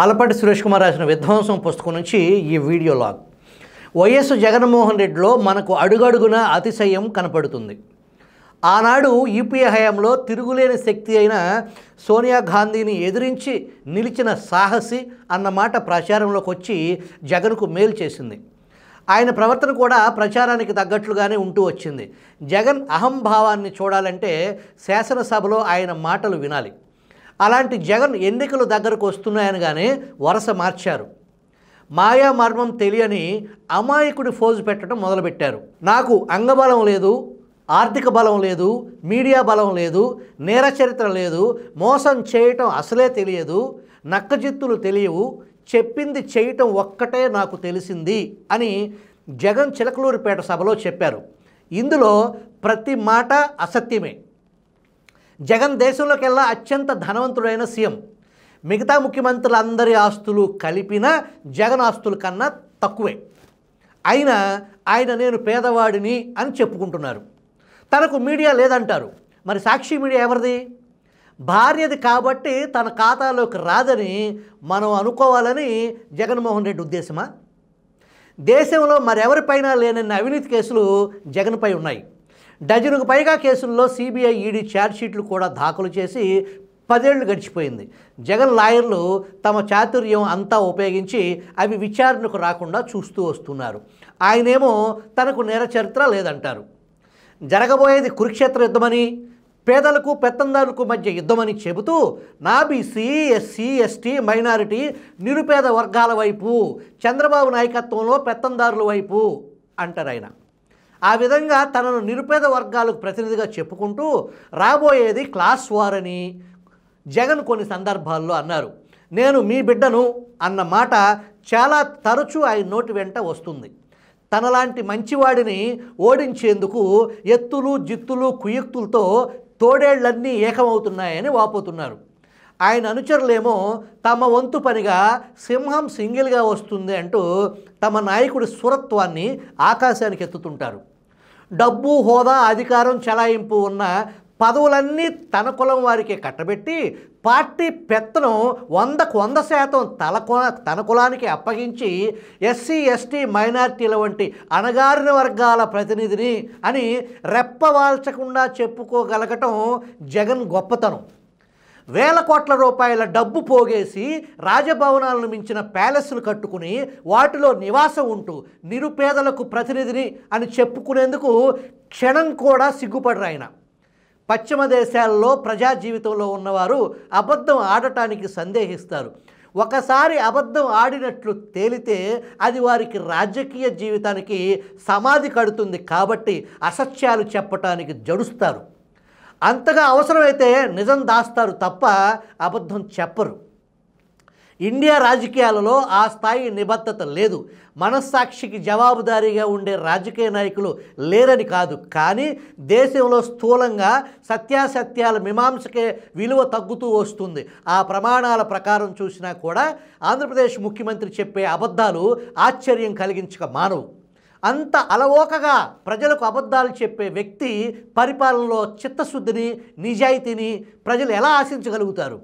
ఆలపాటి సురేష్ కుమార్ రాసిన విధ్వంసం పుస్తకం నుంచి ఈ వీడియో లాగ్ వైఎస్ జగన్మోహన్ రెడ్డిలో మనకు అడుగడుగున అతిశయం కనపడుతుంది ఆనాడు యూపీఏ హయాంలో తిరుగులేని శక్తి అయిన సోనియా గాంధీని ఎదిరించి నిలిచిన సాహసి అన్నమాట ప్రచారంలోకి వచ్చి జగన్కు మేలు చేసింది ఆయన ప్రవర్తన కూడా ప్రచారానికి తగ్గట్లుగానే ఉంటూ వచ్చింది జగన్ అహంభావాన్ని చూడాలంటే శాసనసభలో ఆయన మాటలు వినాలి అలాంటి జగన్ ఎన్నికలు దగ్గరకు వస్తున్నాయనగానే వరుస మార్చారు మాయా మర్మం తెలియని అమాయకుడి ఫోజు పెట్టడం మొదలుపెట్టారు నాకు అంగబలం లేదు ఆర్థిక బలం లేదు మీడియా బలం లేదు నేర చరిత్ర లేదు మోసం చేయటం అసలే తెలియదు నక్కజిత్తులు తెలియవు చెప్పింది చేయటం ఒక్కటే నాకు తెలిసింది అని జగన్ చిలకలూరిపేట సభలో చెప్పారు ఇందులో ప్రతి మాట అసత్యమే జగన్ దేశంలోకెల్లా అత్యంత ధనవంతుడైన సీఎం మిగతా ముఖ్యమంత్రులందరి ఆస్తులు కలిపిన జగన్ ఆస్తుల కన్నా తక్కువే అయినా ఆయన నేను పేదవాడిని అని చెప్పుకుంటున్నారు తనకు మీడియా లేదంటారు మరి సాక్షి మీడియా ఎవరిది భార్యది కాబట్టి తన ఖాతాలోకి రాదని మనం అనుకోవాలని జగన్మోహన్ రెడ్డి ఉద్దేశమా దేశంలో మరెవరిపైన లేనన్న అవినీతి కేసులు జగన్పై ఉన్నాయి డజనుకు పైగా కేసుల్లో సిబిఐ ఈడీ ఛార్జ్షీట్లు కూడా దాఖలు చేసి పదేళ్లు గడిచిపోయింది జగన్ లాయర్లు తమ చాతుర్యం అంతా ఉపయోగించి అవి విచారణకు రాకుండా చూస్తూ వస్తున్నారు ఆయనేమో తనకు నేర చరిత్ర లేదంటారు జరగబోయేది కురుక్షేత్ర యుద్ధమని పేదలకు పెత్తందారులకు మధ్య యుద్ధమని చెబుతూ నా బీసీ ఎస్సీ ఎస్టీ మైనారిటీ నిరుపేద వర్గాల వైపు చంద్రబాబు నాయకత్వంలో పెత్తందారుల వైపు అంటారు ఆయన ఆ విధంగా తనను నిరుపేద వర్గాలకు ప్రతినిధిగా చెప్పుకుంటూ రాబోయేది క్లాస్ వార్ అని జగన్ కొన్ని సందర్భాల్లో అన్నారు నేను మీ బిడ్డను అన్న మాట చాలా తరచూ ఆయన నోటి వెంట వస్తుంది తనలాంటి మంచివాడిని ఓడించేందుకు ఎత్తులు జిత్తులు కుయుక్తులతో తోడేళ్లన్నీ ఏకమవుతున్నాయని వాపోతున్నారు ఆయన అనుచరులేమో తమ వంతు పనిగా సింహం సింగిల్గా వస్తుంది అంటూ తమ నాయకుడి సురత్వాన్ని ఆకాశానికి ఎత్తుతుంటారు డబ్బు హోదా అధికారం చెలాయింపు ఉన్న పదవులన్నీ తన కులం వారికే కట్టబెట్టి పార్టీ పెత్తనం వందకు వంద శాతం తల తన కులానికి అప్పగించి ఎస్సీ ఎస్టీ మైనార్టీల వంటి అణగారిన వర్గాల ప్రతినిధిని అని రెప్పవాల్చకుండా చెప్పుకోగలగటం జగన్ గొప్పతనం వేల కోట్ల రూపాయల డబ్బు పోగేసి రాజభవనాలను మించిన ప్యాలెస్లు కట్టుకుని వాటిలో నివాసం ఉంటూ నిరుపేదలకు ప్రతినిధిని అని చెప్పుకునేందుకు క్షణం కూడా సిగ్గుపడరు ఆయన పశ్చిమ దేశాల్లో ప్రజా జీవితంలో ఉన్నవారు అబద్ధం ఆడటానికి సందేహిస్తారు ఒకసారి అబద్ధం ఆడినట్లు తేలితే అది వారికి రాజకీయ జీవితానికి సమాధి కడుతుంది కాబట్టి అసత్యాలు చెప్పటానికి జడుస్తారు అంతగా అవసరమైతే నిజం దాస్తారు తప్ప అబద్ధం చెప్పరు ఇండియా రాజకీయాలలో ఆ స్థాయి నిబద్ధత లేదు మనస్సాక్షికి జవాబుదారీగా ఉండే రాజకీయ నాయకులు లేరని కాదు కానీ దేశంలో స్థూలంగా సత్యాసత్యాల మీమాంసకే విలువ తగ్గుతూ వస్తుంది ఆ ప్రమాణాల ప్రకారం చూసినా కూడా ఆంధ్రప్రదేశ్ ముఖ్యమంత్రి చెప్పే అబద్ధాలు ఆశ్చర్యం కలిగించక మానవు అంత అలవోకగా ప్రజలకు అబద్ధాలు చెప్పే వ్యక్తి పరిపాలనలో చిత్తశుద్ధిని నిజాయితీని ప్రజలు ఎలా ఆశించగలుగుతారు